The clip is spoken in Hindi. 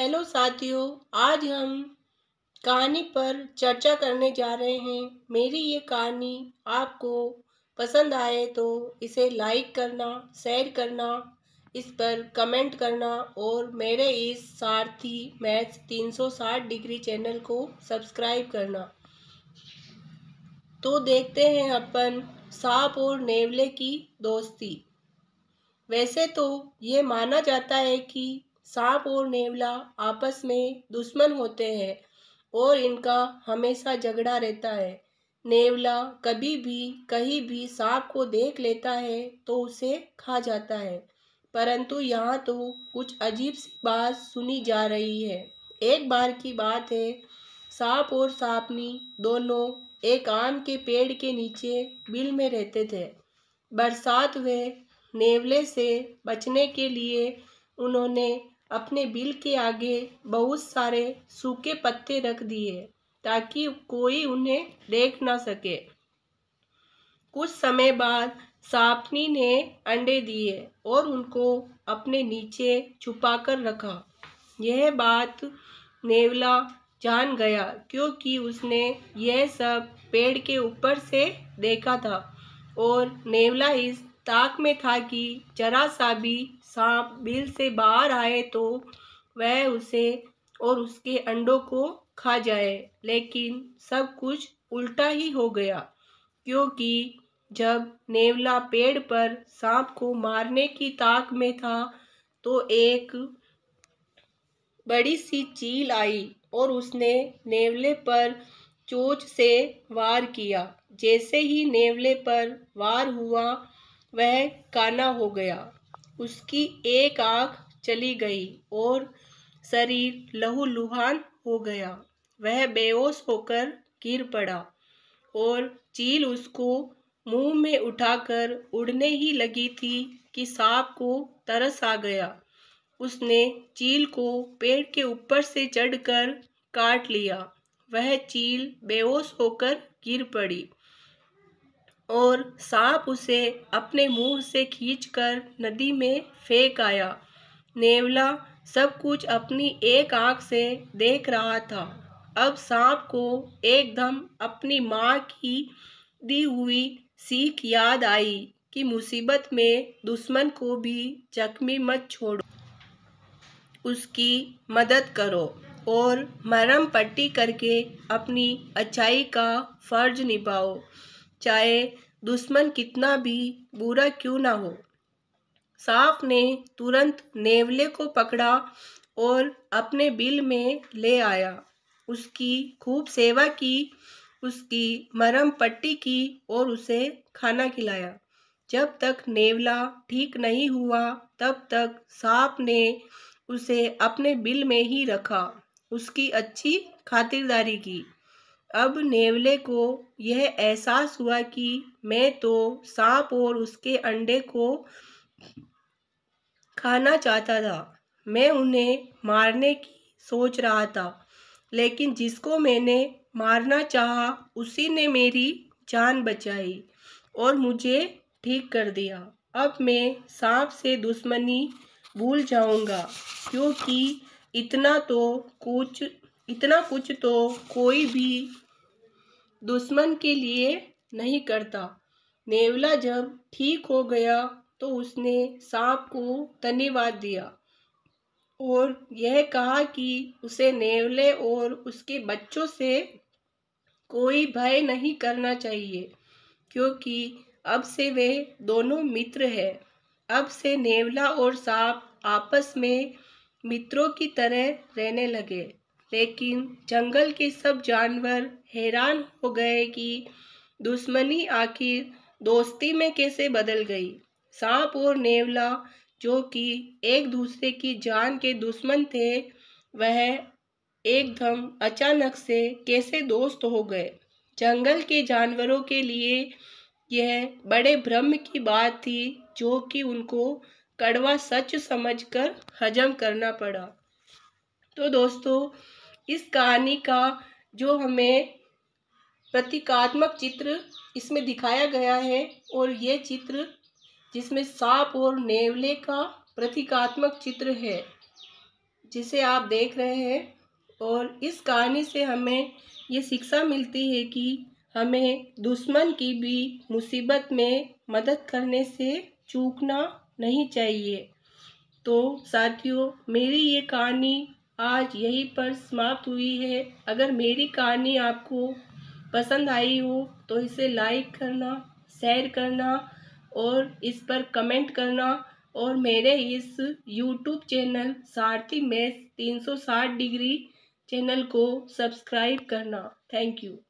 हेलो साथियों आज हम कहानी पर चर्चा करने जा रहे हैं मेरी ये कहानी आपको पसंद आए तो इसे लाइक करना शेयर करना इस पर कमेंट करना और मेरे इस सारथी मैथ्स 360 डिग्री चैनल को सब्सक्राइब करना तो देखते हैं अपन सांप और नेवले की दोस्ती वैसे तो ये माना जाता है कि सांप और नेवला आपस में दुश्मन होते हैं और इनका हमेशा झगड़ा रहता है नेवला कभी भी कहीं भी सांप को देख लेता है तो उसे खा जाता है परंतु यहाँ तो कुछ अजीब सी बात सुनी जा रही है एक बार की बात है सांप और सांपनी दोनों एक आम के पेड़ के नीचे बिल में रहते थे बरसात हुए नेवले से बचने के लिए उन्होंने अपने बिल के आगे बहुत सारे सूखे पत्ते रख दिए ताकि कोई उन्हें देख ना सके कुछ समय बाद सांपनी ने अंडे दिए और उनको अपने नीचे छुपाकर रखा यह बात नेवला जान गया क्योंकि उसने यह सब पेड़ के ऊपर से देखा था और नेवला इस ताक में था कि जरा सा भी सांप बिल से बाहर आए तो वह उसे और उसके अंडों को खा जाए लेकिन सब कुछ उल्टा ही हो गया क्योंकि जब नेवला पेड़ पर सांप को मारने की ताक में था तो एक बड़ी सी चील आई और उसने नेवले पर चोच से वार किया जैसे ही नेवले पर वार हुआ वह काना हो गया उसकी एक आँख चली गई और शरीर लहूलुहान हो गया वह बेहोश होकर गिर पड़ा और चील उसको मुंह में उठाकर उड़ने ही लगी थी कि सांप को तरस आ गया उसने चील को पेड़ के ऊपर से चढ़कर काट लिया वह चील बेहोश होकर गिर पड़ी और सांप उसे अपने मुंह से खींचकर नदी में फेंक आया नेवला सब कुछ अपनी एक आंख से देख रहा था अब सांप को एकदम अपनी माँ की दी हुई सीख याद आई कि मुसीबत में दुश्मन को भी जख्मी मत छोड़ो उसकी मदद करो और मरम पट्टी करके अपनी अच्छाई का फर्ज निभाओ चाहे दुश्मन कितना भी बुरा क्यों ना हो सांप ने तुरंत नेवले को पकड़ा और अपने बिल में ले आया उसकी खूब सेवा की उसकी मरम पट्टी की और उसे खाना खिलाया जब तक नेवला ठीक नहीं हुआ तब तक सांप ने उसे अपने बिल में ही रखा उसकी अच्छी खातिरदारी की अब नेवले को यह एहसास हुआ कि मैं तो सांप और उसके अंडे को खाना चाहता था मैं उन्हें मारने की सोच रहा था लेकिन जिसको मैंने मारना चाहा उसी ने मेरी जान बचाई और मुझे ठीक कर दिया अब मैं सांप से दुश्मनी भूल जाऊंगा क्योंकि इतना तो कुछ इतना कुछ तो कोई भी दुश्मन के लिए नहीं करता नेवला जब ठीक हो गया तो उसने सांप को धन्यवाद दिया और यह कहा कि उसे नेवले और उसके बच्चों से कोई भय नहीं करना चाहिए क्योंकि अब से वे दोनों मित्र हैं अब से नेवला और सांप आपस में मित्रों की तरह रहने लगे लेकिन जंगल के सब जानवर हैरान हो गए कि दुश्मनी आखिर दोस्ती में कैसे बदल गई सांप और नेवला जो कि एक दूसरे की जान के दुश्मन थे वह एकदम अचानक से कैसे दोस्त हो गए जंगल के जानवरों के लिए यह बड़े भ्रम की बात थी जो कि उनको कड़वा सच समझकर हजम करना पड़ा तो दोस्तों इस कहानी का जो हमें प्रतीकात्मक चित्र इसमें दिखाया गया है और ये चित्र जिसमें सांप और नेवले का प्रतीकात्मक चित्र है जिसे आप देख रहे हैं और इस कहानी से हमें ये शिक्षा मिलती है कि हमें दुश्मन की भी मुसीबत में मदद करने से चूकना नहीं चाहिए तो साथियों मेरी ये कहानी आज यहीं पर समाप्त हुई है अगर मेरी कहानी आपको पसंद आई हो तो इसे लाइक करना शेयर करना और इस पर कमेंट करना और मेरे इस YouTube channel Sarathi math 360 degree channel को सब्सक्राइब करना थैंक यू